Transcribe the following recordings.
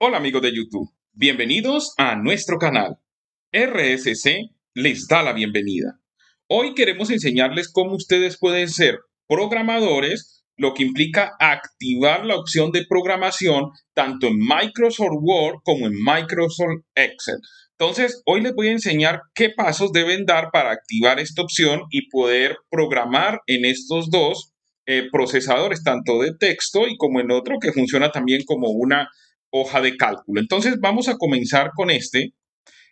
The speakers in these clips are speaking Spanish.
Hola amigos de YouTube, bienvenidos a nuestro canal. RSC les da la bienvenida. Hoy queremos enseñarles cómo ustedes pueden ser programadores, lo que implica activar la opción de programación tanto en Microsoft Word como en Microsoft Excel. Entonces, hoy les voy a enseñar qué pasos deben dar para activar esta opción y poder programar en estos dos eh, procesadores, tanto de texto y como en otro que funciona también como una hoja de cálculo. Entonces vamos a comenzar con este,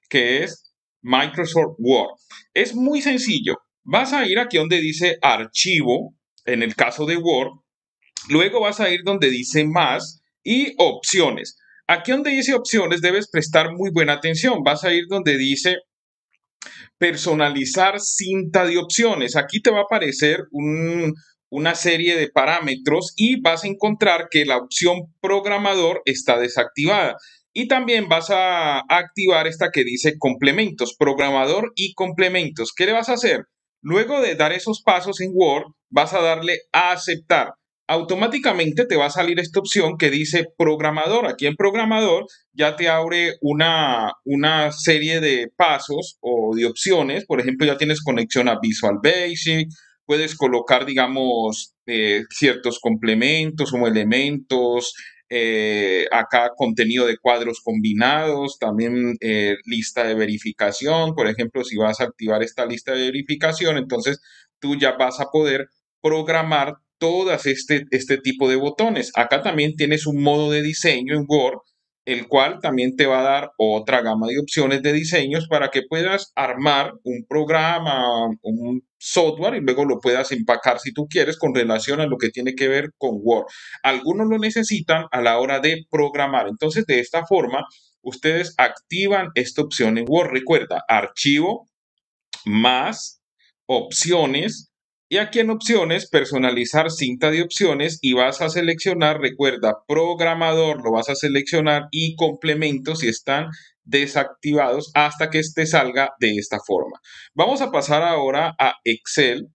que es Microsoft Word. Es muy sencillo. Vas a ir aquí donde dice archivo, en el caso de Word. Luego vas a ir donde dice más y opciones. Aquí donde dice opciones debes prestar muy buena atención. Vas a ir donde dice personalizar cinta de opciones. Aquí te va a aparecer un, una serie de parámetros y vas a encontrar que la opción programador está desactivada. Y también vas a activar esta que dice complementos, programador y complementos. ¿Qué le vas a hacer? Luego de dar esos pasos en Word, vas a darle a aceptar. Automáticamente te va a salir esta opción que dice programador. Aquí en programador ya te abre una, una serie de pasos o de opciones. Por ejemplo, ya tienes conexión a Visual Basic, puedes colocar, digamos, eh, ciertos complementos como elementos, eh, acá contenido de cuadros combinados, también eh, lista de verificación. Por ejemplo, si vas a activar esta lista de verificación, entonces tú ya vas a poder programar todas este, este tipo de botones. Acá también tienes un modo de diseño en Word el cual también te va a dar otra gama de opciones de diseños para que puedas armar un programa, un software y luego lo puedas empacar si tú quieres con relación a lo que tiene que ver con Word. Algunos lo necesitan a la hora de programar. Entonces, de esta forma, ustedes activan esta opción en Word. Recuerda, archivo más opciones y aquí en opciones, personalizar cinta de opciones y vas a seleccionar, recuerda, programador, lo vas a seleccionar y complementos si están desactivados hasta que este salga de esta forma. Vamos a pasar ahora a Excel,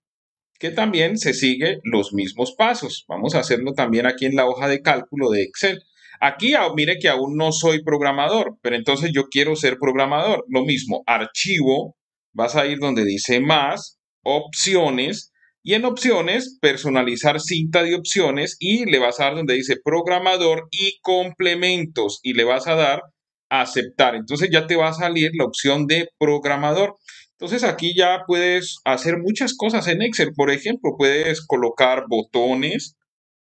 que también se sigue los mismos pasos. Vamos a hacerlo también aquí en la hoja de cálculo de Excel. Aquí, ah, mire que aún no soy programador, pero entonces yo quiero ser programador. Lo mismo, archivo, vas a ir donde dice más, opciones, y en opciones, personalizar cinta de opciones y le vas a dar donde dice programador y complementos y le vas a dar aceptar. Entonces ya te va a salir la opción de programador. Entonces aquí ya puedes hacer muchas cosas en Excel. Por ejemplo, puedes colocar botones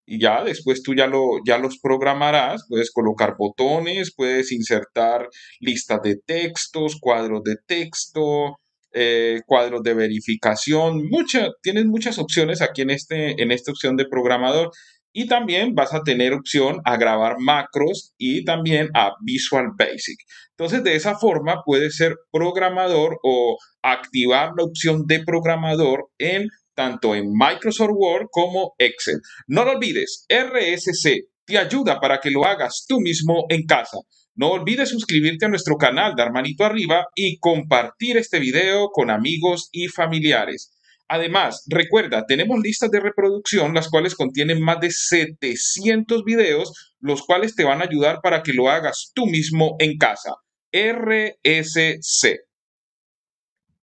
y ya después tú ya, lo, ya los programarás. Puedes colocar botones, puedes insertar listas de textos, cuadros de texto, eh, cuadros de verificación, mucha, tienes muchas opciones aquí en, este, en esta opción de programador. Y también vas a tener opción a grabar macros y también a Visual Basic. Entonces, de esa forma puedes ser programador o activar la opción de programador en tanto en Microsoft Word como Excel. No lo olvides, RSC te ayuda para que lo hagas tú mismo en casa. No olvides suscribirte a nuestro canal dar manito Arriba y compartir este video con amigos y familiares. Además, recuerda, tenemos listas de reproducción las cuales contienen más de 700 videos, los cuales te van a ayudar para que lo hagas tú mismo en casa. RSC.